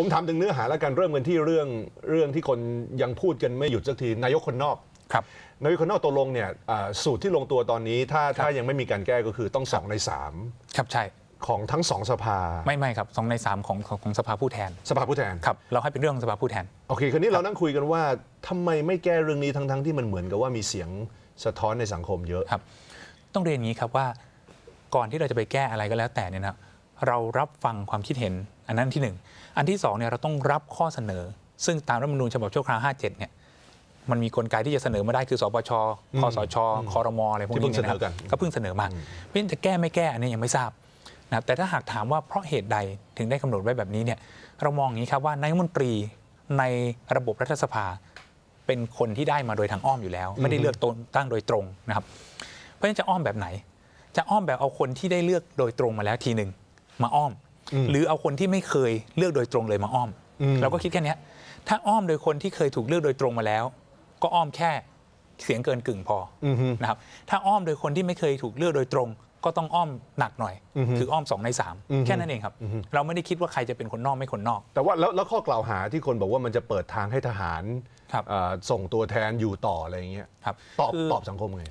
ผมถามถึงเนื้อหาแล้วกันเริ่มกันที่เรื่องเรื่องที่คนยังพูดกันไม่หยุดสักทีนายกคนนอกครับนายกคนนอกตกลงเนี่ยสูตรที่ลงตัวตอนนี้ถ้าถ้ายังไม่มีการแก้ก็คือต้องสองในสามครับใช่ ของทั้งสองสภาไม่ไม่ครับสองในสามของของสภาผู้แทน สภาผู้แทนครับเราให้เป็นเรื่องสภาผู้แทนโอเคคืนนี้เรานั่งคุยกันว่าทำไมไม่แก้เรื่องนี้ทั้งทั้งที่มันเหมือนกับว่ามีเสียงสะท้อนในสังคมเยอะครับ ต้องเรียนงี้ครับว่าก่อนที่เราจะไปแก้อะไรก็แล้วแต่เนี่ยนะเรารับฟังความคิดเห็นอันนั้นที่ 1 อันที่2เนี่ยเราต้องรับข้อเสนอ ซึ่งตามรัฐมนูญฉบับชั่วคราว57เนี่ยมันมีกลไกที่จะเสนอมาได้คือสปชคสชคอรมออะไร พวกนี้นะครับก็เพิ่งเสนอมาเพื่อจะแก้ไม่แก้ อันนี้ยังไม่ทราบนะแต่ถ้าหากถามว่าเพราะเหตุใดถึงได้กำหนดไว้แบบนี้เนี่ยเรามองอย่างนี้ครับว่านายมนตรีในระบบรัฐสภาเป็นคนที่ได้มาโดยทางอ้อมอยู่แล้วไม่ได้เลือกตนตั้งโดยตรงนะครับ เพราะฉะนั้นจะอ้อมแบบไหน จะอ้อมแบบเอาคนที่ได้เลือกโดยตรงมาแล้วทีหนึ่งมาอ้อมหรือเอาคนที่ไม่เคยเลือกโดยตรงเลยมาอ้อมเราก็คิดแค่นี้ ถ้าอ้อมโดยคนที่เคยถูกเลือกโดยตรงมาแล้ว ก็อ้อมแค่เสียงเกินกึ่งพอนะครับถ้าอ้อมโดยคนที่ไม่เคยถูกเลือกโดยตรง ก็ต้องอ้อมหนักหน่อย คืออ้อมสองในสามแค่นั้นเองครับ เราไม่ได้คิดว่าใครจะเป็นคนนอกไม่คนนอก แต่ว่าแล้วข้อกล่าวหาที่คนบอกว่ามันจะเปิดทางให้ทหารส่งตัวแทนอยู่ต่ออะไรอย่างเงี้ยตอบตอบสังคมไง